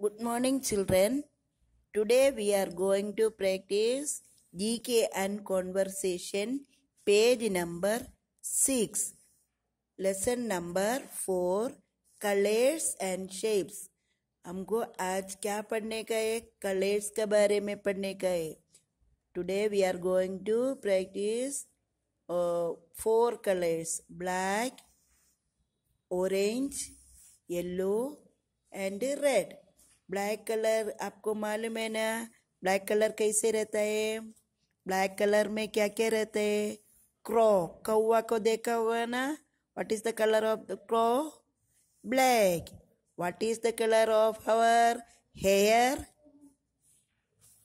Good morning, children. Today we are going to practice GK and conversation, page number 6, lesson number 4, colors and shapes. हमको आज क्या पढ़ने का है colours के बारे में पढ़ने का है today we are going to practise four colours black orange yellow and red black colour आपको मालूम है ना ब्लैक कलर कैसे रहता है ब्लैक कलर में क्या क्या रहता है क्रॉ कौआ को देखा हुआ ना what is the colour of the crow black what is the colour of our hair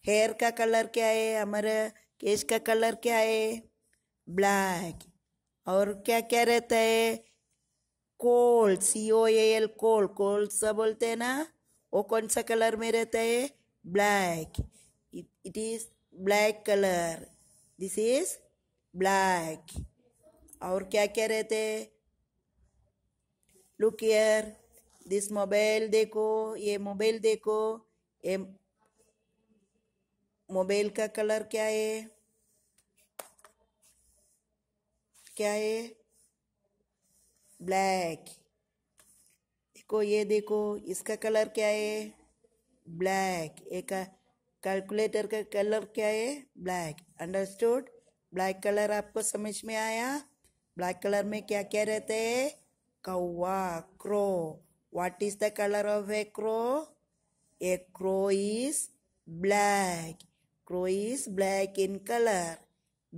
hair का कलर क्या है हमारे केश का कलर क्या है ब्लैक और क्या क्या रहता है कोल सी ओ एल कोल कोल सा बोलते हैं ना वो कौन सा कलर में रहता है black it is black colour this is black और क्या क्या रहते हैं लुक ईयर दिस मोबाइल देखो ये मोबाइल देखो ये मोबाइल का कलर क्या है क्या है ब्लैक इसको ये देखो इसका कलर क्या है ब्लैक एक कैलकुलेटर का कलर क्या है ब्लैक अंडरस्टूड ब्लैक कलर आपको समझ में आया ब्लैक कलर में क्या क्या रहते हैं कौवा crow what is the colour of a crow a crow is black crow is black in colour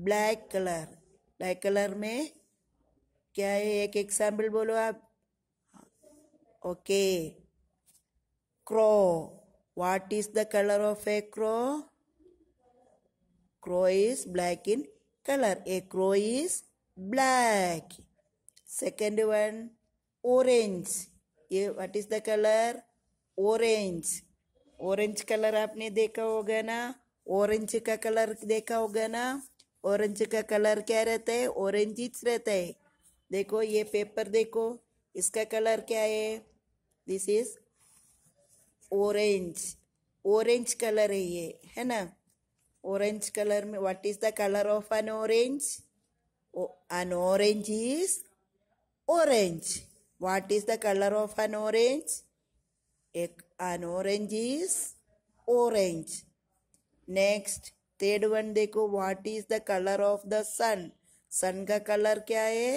black colour black colour में क्या है एक एग्जाम्पल बोलो आप Okay. Crow. What is the color of a crow? Crow is black in color. A crow is black. Second one, orange. ये what is the colour orange orange colour आपने देखा होगा ना ऑरेंज का कलर देखा होगा ना ऑरेंज का कलर क्या रहता है ऑरेंज रहता है देखो ये पेपर देखो इसका कलर क्या है this is orange orange colour है ये है ना ऑरेंज कलर में what is the colour of an orange an orange is orange what is the colour of an orange एक an orange is orange next third one देखो what is the colour of the sun sun का colour क्या है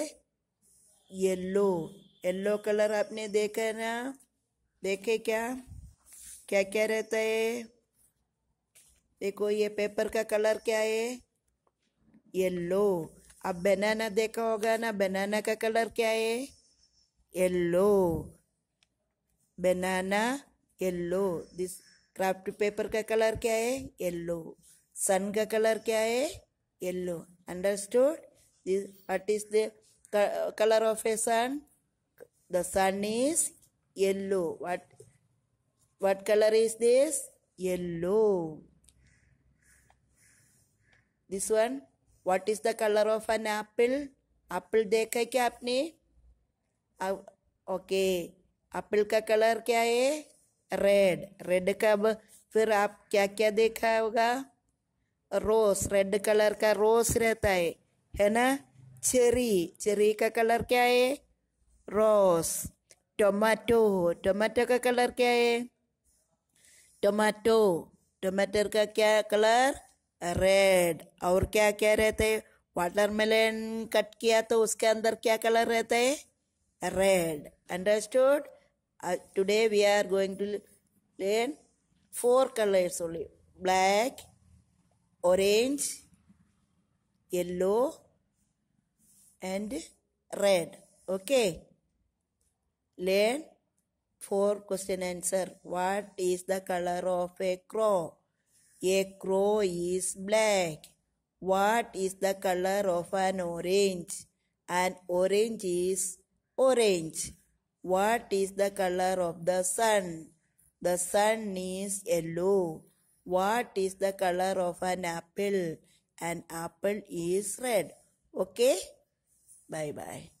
yellow yellow colour आपने देखा ना देखे क्या क्या क्या रहता है देखो ये पेपर का कलर क्या है येलो अब बनाना देखा होगा ना बनाना का कलर क्या है yellow banana yellow this craft paper का कलर क्या है येलो सन का कलर क्या है yellow understood this what is the colour of a sun The sun is yellow. What, what color is this? Yellow. This one. What is the color of an apple? Apple देखा है क्या आपने अब okay Apple का colour क्या है red red का अब फिर आप क्या क्या देखा होगा रोज रेड कलर का रोज रहता है है ना चेरी चेरी का कलर क्या है रोस टोमेटो टमाटर का कलर क्या है टमाटो टमाटर का क्या कलर रेड और क्या क्या रहते वाटर वाटरमेलन कट किया तो उसके अंदर क्या कलर रहता है red understood today we are going to learn four colour black orange orange and red okay okay learn for question answer. What is the color of a crow? A crow is black. What is the color of an orange? An orange is orange. What is the color of the sun? The sun is yellow. What is the color of an apple? An apple is red. Okay? Bye bye.